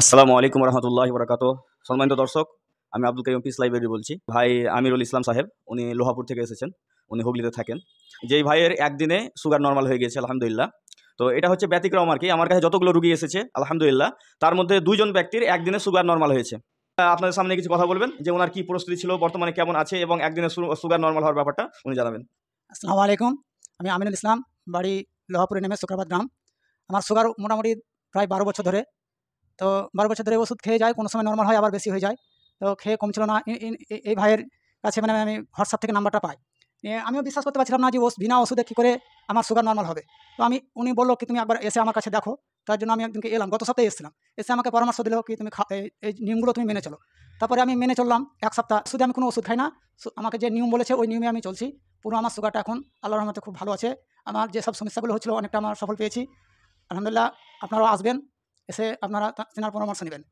আসসালামু আলাইকুম রহমতুল্লাহ বরাকাত সম্মানিত দর্শক আমি আব্দুল কাইম পিস লাইব্রেরি বলছি ভাই আমিরুল ইসলাম সাহেব উনি লোহাপুর থেকে এসেছেন উনি হুগলিতে থাকেন যেই ভাইয়ের একদিনে সুগার নর্মাল হয়ে গিয়েছে আলহামদুলিল্লাহ তো এটা হচ্ছে ব্যতিক্রম আর কি আমার কাছে যতগুলো রুগী এসেছে আলহামদুলিল্লাহ তার মধ্যে দুইজন ব্যক্তির একদিনে সুগার নর্মাল হয়েছে আপনাদের সামনে কিছু কথা বলবেন যে ওনার কী পরিস্থিতি ছিল বর্তমানে কেমন আছে এবং একদিনে সুগার নর্মাল হওয়ার ব্যাপারটা উনি জানাবেন আসসালামু আলাইকুম আমি আমিনুল ইসলাম বাড়ি লোহাপুরে নেমে শুক্রাবাদ গ্রাম আমার সুগার মোটামুটি প্রায় বারো বছর ধরে তো বারো বছর ধরে ওষুধ খেয়ে যায় কোনো সময় নর্মাল হয় আবার বেশি হয়ে যায় তো খেয়ে কমছিল না এই ভাইয়ের কাছে মানে আমি হোয়াটসঅ্যাপ থেকে নাম্বারটা পাই আমিও বিশ্বাস করতে পারছিলাম না যে ওষুধ বিনা ওষুধে কী করে আমার সুগার নর্মাল হবে তো আমি উনি বললো কি তুমি একবার এসে আমার কাছে দেখো তার জন্য আমি একদিনকে এলাম গত সপ্তাহে এসেছিলাম এসে আমাকে পরামর্শ দিল কি তুমি এই নিয়মগুলো তুমি মেনে চলো তারপরে আমি মেনে চললাম এক সপ্তাহ শুধু আমি কোনো ওষুধ খাই না আমাকে যে নিয়ম বলেছে ওই নিয়মে আমি চলছি পুরো আমার সুগারটা এখন আল্লাহর রহমতে খুব ভালো আছে আমার যেসব সমস্যাগুলো হচ্ছিলো অনেকটা আমার সফল পেয়েছি আলহামদুলিল্লাহ আপনারাও আসবেন এসে আপনারা তেনার পরামর্শ নেবেন